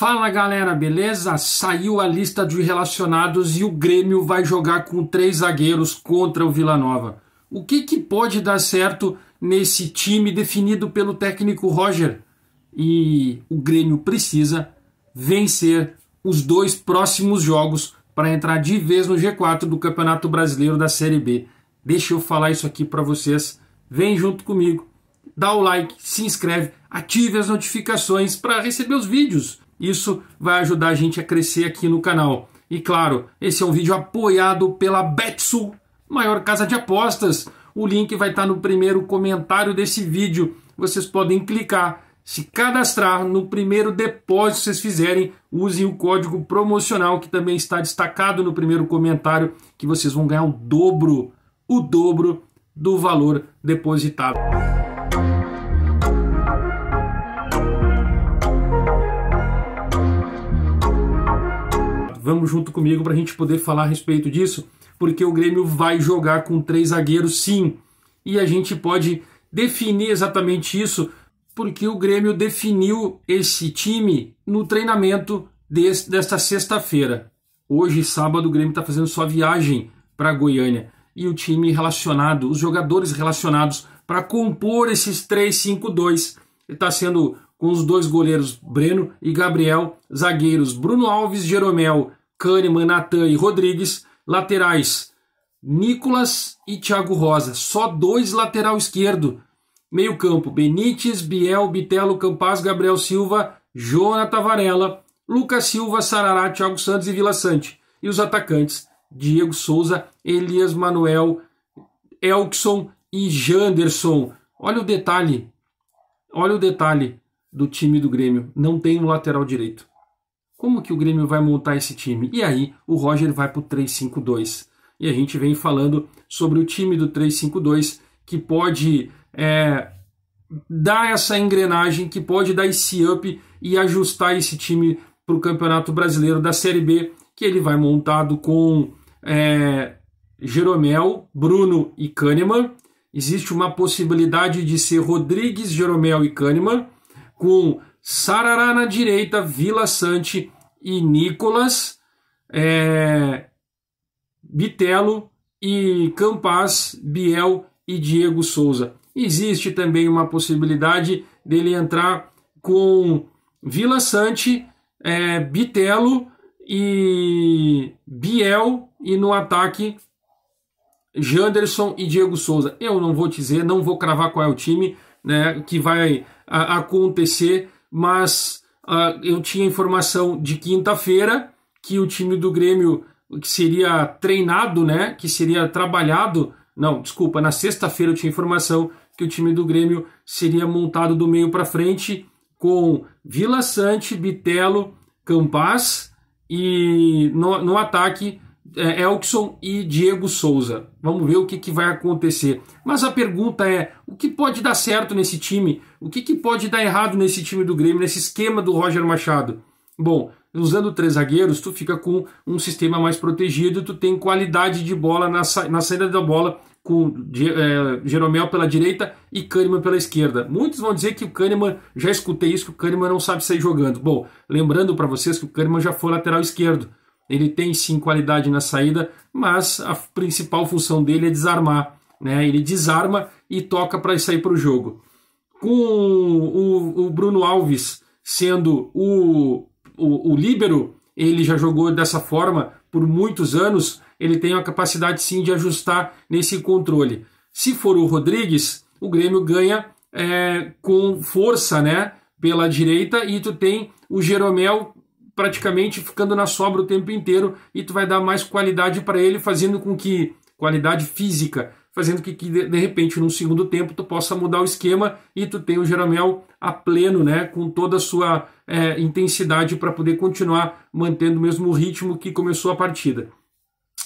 Fala galera, beleza? Saiu a lista de relacionados e o Grêmio vai jogar com três zagueiros contra o Vila Nova. O que, que pode dar certo nesse time definido pelo técnico Roger? E o Grêmio precisa vencer os dois próximos jogos para entrar de vez no G4 do Campeonato Brasileiro da Série B. Deixa eu falar isso aqui para vocês. Vem junto comigo, dá o like, se inscreve, ative as notificações para receber os vídeos isso vai ajudar a gente a crescer aqui no canal. E claro, esse é um vídeo apoiado pela Betsu, maior casa de apostas. O link vai estar no primeiro comentário desse vídeo. Vocês podem clicar, se cadastrar no primeiro depósito que vocês fizerem. Usem o código promocional que também está destacado no primeiro comentário, que vocês vão ganhar o dobro, o dobro do valor depositado. Vamos junto comigo para a gente poder falar a respeito disso, porque o Grêmio vai jogar com três zagueiros, sim. E a gente pode definir exatamente isso, porque o Grêmio definiu esse time no treinamento desta sexta-feira. Hoje, sábado, o Grêmio está fazendo sua viagem para Goiânia e o time relacionado, os jogadores relacionados para compor esses 3-5-2. Está sendo com os dois goleiros Breno e Gabriel, zagueiros Bruno Alves, Jeromel Kahneman, Natan e Rodrigues. Laterais, Nicolas e Thiago Rosa. Só dois lateral esquerdo. Meio campo, Benítez, Biel, Bitelo, Campaz, Gabriel Silva, Jonathan Varela, Lucas Silva, Sarará, Thiago Santos e Vila Sante. E os atacantes, Diego Souza, Elias Manuel, Elkson e Janderson. Olha o detalhe. Olha o detalhe do time do Grêmio. Não tem um lateral direito. Como que o Grêmio vai montar esse time? E aí o Roger vai para o 3-5-2. E a gente vem falando sobre o time do 3-5-2 que pode é, dar essa engrenagem, que pode dar esse up e ajustar esse time para o Campeonato Brasileiro da Série B, que ele vai montado com é, Jeromel, Bruno e Kahneman. Existe uma possibilidade de ser Rodrigues, Jeromel e Kahneman, com Sarará na direita, Vila Sante e Nicolas, é, Bitelo e Campas, Biel e Diego Souza. Existe também uma possibilidade dele entrar com Vila Sante, é, Bitelo e Biel e no ataque Janderson e Diego Souza. Eu não vou dizer, não vou cravar qual é o time né, que vai a, acontecer mas uh, eu tinha informação de quinta-feira que o time do Grêmio que seria treinado, né, que seria trabalhado, não, desculpa, na sexta-feira eu tinha informação que o time do Grêmio seria montado do meio para frente com Vila Sante, Bitelo, Campas e no, no ataque é, Elkson e Diego Souza. Vamos ver o que, que, vai acontecer. Mas a pergunta é: o que pode dar certo nesse time? O que, que pode dar errado nesse time do Grêmio, nesse esquema do Roger Machado? Bom, usando três zagueiros, tu fica com um sistema mais protegido, tu tem qualidade de bola na, sa na saída da bola, com é, Jeromel pela direita e Kahneman pela esquerda. Muitos vão dizer que o Kahneman, já escutei isso, que o Kahneman não sabe sair jogando. Bom, lembrando para vocês que o Kahneman já foi lateral esquerdo ele tem sim qualidade na saída, mas a principal função dele é desarmar. Né? Ele desarma e toca para sair para o jogo. Com o, o, Bruno Alves sendo o, o, o líbero, ele já jogou dessa forma por muitos anos, ele tem a capacidade sim de ajustar nesse controle. Se for o Rodrigues, o Grêmio ganha é, com força né, pela direita e tu tem o Jeromel praticamente ficando na sobra o tempo inteiro e tu vai dar mais qualidade para ele, fazendo com que qualidade física, fazendo com que de repente num segundo tempo tu possa mudar o esquema e tu tenha o Jeromel a pleno, né, com toda a sua é, intensidade para poder continuar mantendo o mesmo ritmo que começou a partida.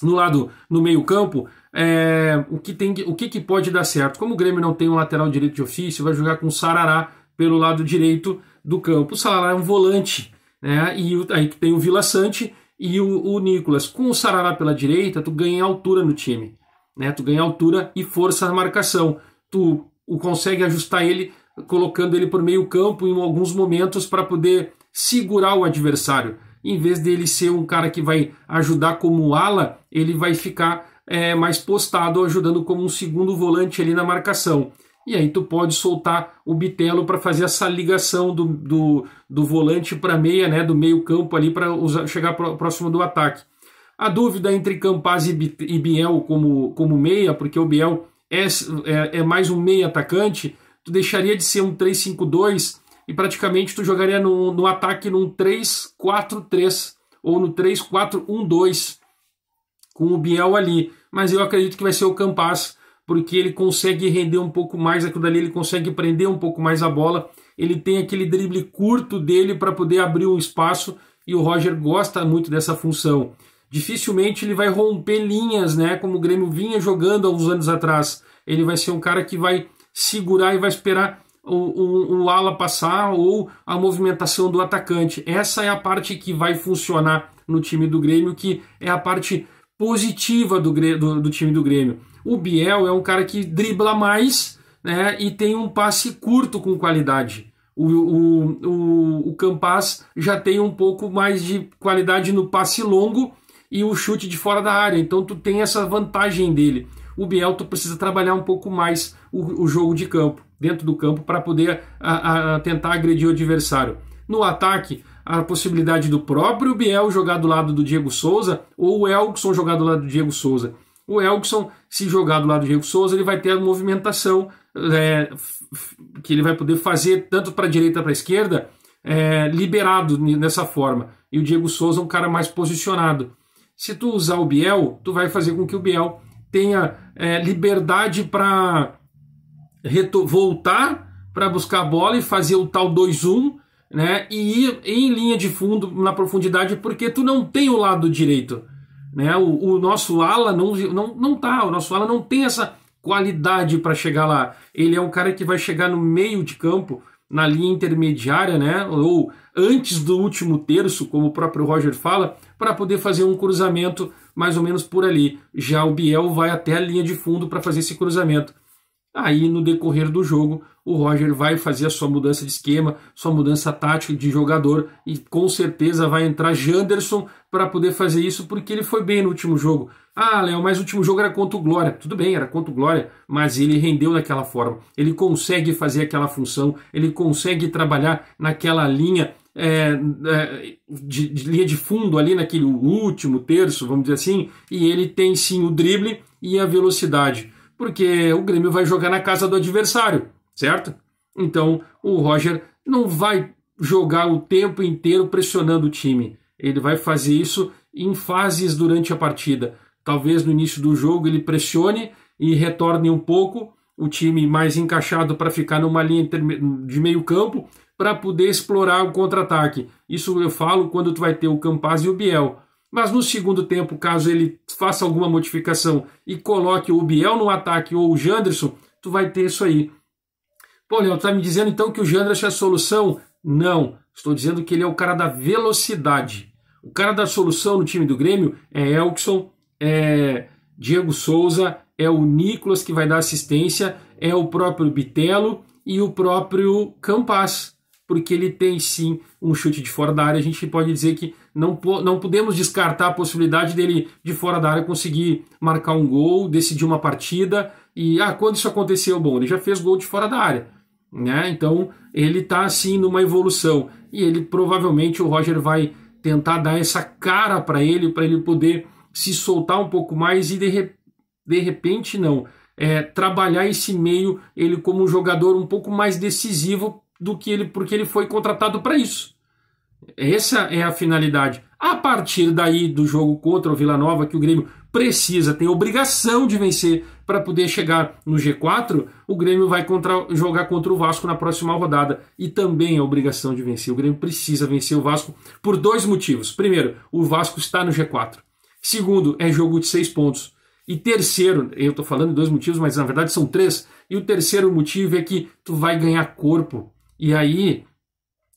No lado, no meio campo, é, o, que tem, o que, que pode dar certo? Como o Grêmio não tem um lateral direito de ofício, vai jogar com o Sarará pelo lado direito do campo. O Sarará é um volante, né? E aí que tem o Vila Sante e o, o Nicolas. Com o Sarará pela direita, tu ganha altura no time. Né? Tu ganha altura e força na marcação. Tu o consegue ajustar ele colocando ele por meio campo em alguns momentos para poder segurar o adversário. Em vez dele ser um cara que vai ajudar como ala, ele vai ficar é, mais postado, ajudando como um segundo volante ali na marcação. E aí tu pode soltar o Bitelo para fazer essa ligação do, do, do volante para meia, né, do meio campo ali para chegar pro, próximo do ataque. A dúvida entre Campaz e, Biel como, como meia, porque o Biel é, é, é mais um meia atacante, tu deixaria de ser um 3-5-2 e praticamente tu jogaria no, no ataque num 3-4-3 ou no 3-4-1-2 com o Biel ali. Mas eu acredito que vai ser o Campaz porque ele consegue render um pouco mais aquilo é dali, ele consegue prender um pouco mais a bola, ele tem aquele drible curto dele para poder abrir um espaço e o Roger gosta muito dessa função. Dificilmente ele vai romper linhas, né, como o Grêmio vinha jogando há uns anos atrás. Ele vai ser um cara que vai segurar e vai esperar o ala passar ou a movimentação do atacante. Essa é a parte que vai funcionar no time do Grêmio, que é a parte positiva do, do, do time do Grêmio. O Biel é um cara que dribla mais né, e tem um passe curto com qualidade. O, o, o, o Campas já tem um pouco mais de qualidade no passe longo e o chute de fora da área. Então tu tem essa vantagem dele. O Biel tu precisa trabalhar um pouco mais o, o jogo de campo, dentro do campo, para poder a, a, tentar agredir o adversário. No ataque, a possibilidade do próprio Biel jogar do lado do Diego Souza ou o Elgson jogar do lado do Diego Souza. O Elgson, se jogar do lado do Diego Souza, ele vai ter a movimentação é, que ele vai poder fazer tanto para a direita para a esquerda, é, liberado nessa forma. E o Diego Souza é um cara mais posicionado. Se tu usar o Biel, tu vai fazer com que o Biel tenha é, liberdade para voltar para buscar a bola e fazer o tal 2-1 né? E ir em linha de fundo na profundidade, porque tu não tem o lado direito, né? O, o nosso ala não, não não tá, o nosso ala não tem essa qualidade para chegar lá. Ele é um cara que vai chegar no meio de campo, na linha intermediária, né? Ou antes do último terço, como o próprio Roger fala, para poder fazer um cruzamento mais ou menos por ali. Já o Biel vai até a linha de fundo para fazer esse cruzamento. Aí no decorrer do jogo, o Roger vai fazer a sua mudança de esquema, sua mudança tática de jogador e com certeza vai entrar Janderson para poder fazer isso porque ele foi bem no último jogo. Ah, Léo, mas o último jogo era contra o Glória. Tudo bem, era contra o Glória, mas ele rendeu daquela forma. Ele consegue fazer aquela função, ele consegue trabalhar naquela linha é, é, de, de, linha de fundo ali naquele último terço, vamos dizer assim, e ele tem sim o drible e a velocidade porque o Grêmio vai jogar na casa do adversário, certo? Então o Roger não vai jogar o tempo inteiro pressionando o time. Ele vai fazer isso em fases durante a partida. Talvez no início do jogo ele pressione e retorne um pouco o time mais encaixado para ficar numa linha de meio campo para poder explorar o contra-ataque. Isso eu falo quando tu vai ter o Campaz e o Biel. Mas no segundo tempo, caso ele faça alguma modificação e coloque o Biel no ataque ou o Janderson, tu vai ter isso aí. Pô, Léo, tá me dizendo então que o Janderson é a solução? Não. Estou dizendo que ele é o cara da velocidade. O cara da solução no time do Grêmio é Elkson, é Diego Souza, é o Nicolas que vai dar assistência, é o próprio Bitelo e o próprio Campas porque ele tem sim um chute de fora da área. A gente pode dizer que não, não podemos descartar a possibilidade dele, de fora da área, conseguir marcar um gol, decidir uma partida. E ah, quando isso aconteceu, bom, ele já fez gol de fora da área. Né? Então ele está assim numa evolução. E ele provavelmente o Roger vai tentar dar essa cara para ele, para ele poder se soltar um pouco mais e de, re... de repente não. É, trabalhar esse meio ele como um jogador um pouco mais decisivo do que ele porque ele foi contratado para isso. Essa é a finalidade. A partir daí do jogo contra o Vila Nova que o Grêmio precisa, tem obrigação de vencer para poder chegar no G4, o Grêmio vai contra, jogar contra o Vasco na próxima rodada e também é obrigação de vencer. O Grêmio precisa vencer o Vasco por dois motivos. Primeiro, o Vasco está no G4. Segundo, é jogo de seis pontos. E terceiro, eu estou falando de dois motivos, mas na verdade são três. E o terceiro motivo é que tu vai ganhar corpo e aí,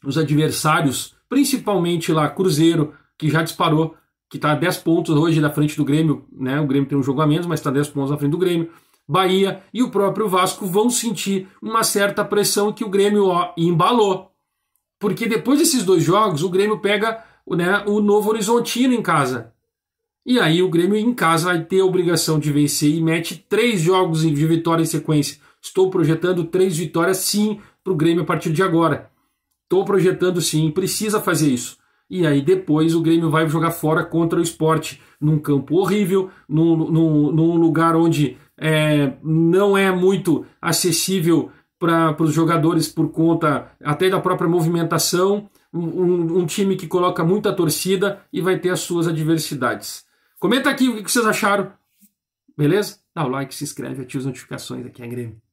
os adversários, principalmente lá Cruzeiro, que já disparou, que está a 10 pontos hoje da frente do Grêmio, né? O Grêmio tem um jogo a menos, mas está 10 pontos na frente do Grêmio. Bahia e o próprio Vasco vão sentir uma certa pressão que o Grêmio ó, embalou. Porque depois desses dois jogos, o Grêmio pega né, o Novo Horizontino em casa. E aí o Grêmio em casa vai ter a obrigação de vencer e mete três jogos de vitória em sequência. Estou projetando três vitórias, sim, para o Grêmio a partir de agora. Estou projetando sim, precisa fazer isso. E aí depois o Grêmio vai jogar fora contra o esporte, num campo horrível, num, num, num lugar onde é, não é muito acessível para os jogadores por conta até da própria movimentação, um, um, time que coloca muita torcida e vai ter as suas adversidades. Comenta aqui o que vocês acharam, beleza? Dá o like, se inscreve, ativa as notificações aqui, é Grêmio.